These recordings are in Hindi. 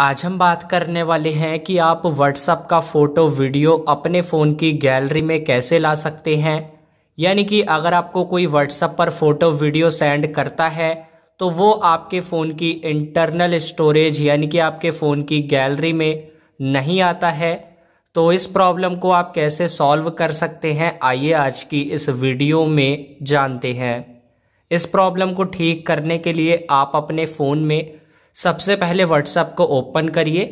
आज हम बात करने वाले हैं कि आप व्हाट्सअप का फ़ोटो वीडियो अपने फ़ोन की गैलरी में कैसे ला सकते हैं यानी कि अगर आपको कोई व्हाट्सअप पर फ़ोटो वीडियो सेंड करता है तो वो आपके फ़ोन की इंटरनल स्टोरेज यानी कि आपके फ़ोन की गैलरी में नहीं आता है तो इस प्रॉब्लम को आप कैसे सॉल्व कर सकते हैं आइए आज की इस वीडियो में जानते हैं इस प्रॉब्लम को ठीक करने के लिए आप अपने फ़ोन में सबसे पहले व्हाट्सएप को ओपन करिए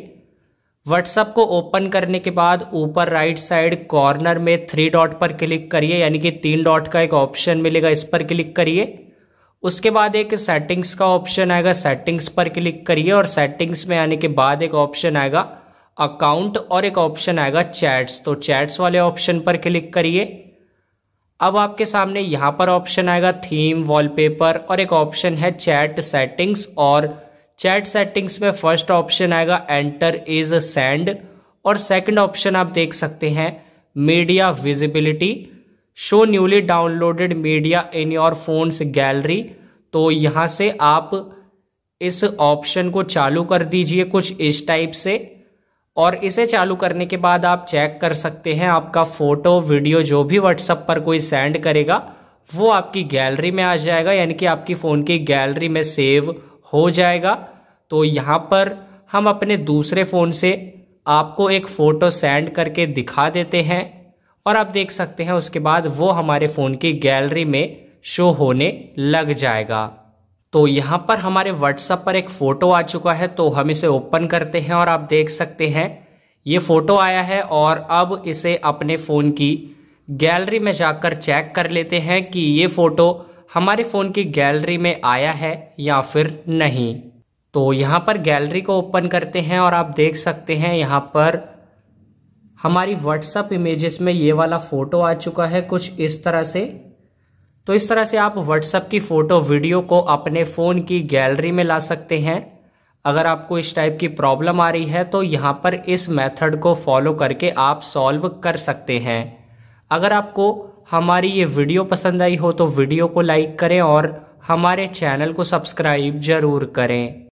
व्हाट्सएप को ओपन करने के बाद ऊपर राइट साइड कॉर्नर में थ्री डॉट पर क्लिक करिए यानी कि तीन डॉट का एक ऑप्शन मिलेगा इस पर क्लिक करिए उसके बाद एक सेटिंग्स का ऑप्शन आएगा सेटिंग्स पर क्लिक करिए और सेटिंग्स में आने के बाद एक ऑप्शन आएगा अकाउंट और एक ऑप्शन आएगा चैट्स तो चैट्स वाले ऑप्शन पर क्लिक करिए अब आपके सामने यहाँ पर ऑप्शन आएगा थीम वॉलपेपर और एक ऑप्शन है चैट सेटिंग्स और चैट सेटिंग्स में फर्स्ट ऑप्शन आएगा एंटर इज सेंड और सेकंड ऑप्शन आप देख सकते हैं media visibility show newly downloaded media in your phone's gallery तो यहां से आप इस ऑप्शन को चालू कर दीजिए कुछ इस टाइप से और इसे चालू करने के बाद आप चेक कर सकते हैं आपका फ़ोटो वीडियो जो भी व्हाट्सअप पर कोई सेंड करेगा वो आपकी गैलरी में आ जाएगा यानी कि आपकी फ़ोन की गैलरी में सेव हो जाएगा तो यहाँ पर हम अपने दूसरे फ़ोन से आपको एक फ़ोटो सेंड करके दिखा देते हैं और आप देख सकते हैं उसके बाद वो हमारे फ़ोन की गैलरी में शो होने लग जाएगा तो यहाँ पर हमारे व्हाट्सअप पर एक फ़ोटो आ चुका है तो हम इसे ओपन करते हैं और आप देख सकते हैं ये फ़ोटो आया है और अब इसे अपने फ़ोन की गैलरी में जाकर चेक कर लेते हैं कि ये फ़ोटो हमारे फ़ोन की गैलरी में आया है या फिर नहीं तो यहाँ पर गैलरी को ओपन करते हैं और आप देख सकते हैं यहाँ पर हमारी व्हाट्सअप इमेजेस में ये वाला फ़ोटो आ चुका है कुछ इस तरह से तो इस तरह से आप व्हाट्सअप की फ़ोटो वीडियो को अपने फ़ोन की गैलरी में ला सकते हैं अगर आपको इस टाइप की प्रॉब्लम आ रही है तो यहाँ पर इस मेथड को फॉलो करके आप सॉल्व कर सकते हैं अगर आपको हमारी ये वीडियो पसंद आई हो तो वीडियो को लाइक करें और हमारे चैनल को सब्सक्राइब ज़रूर करें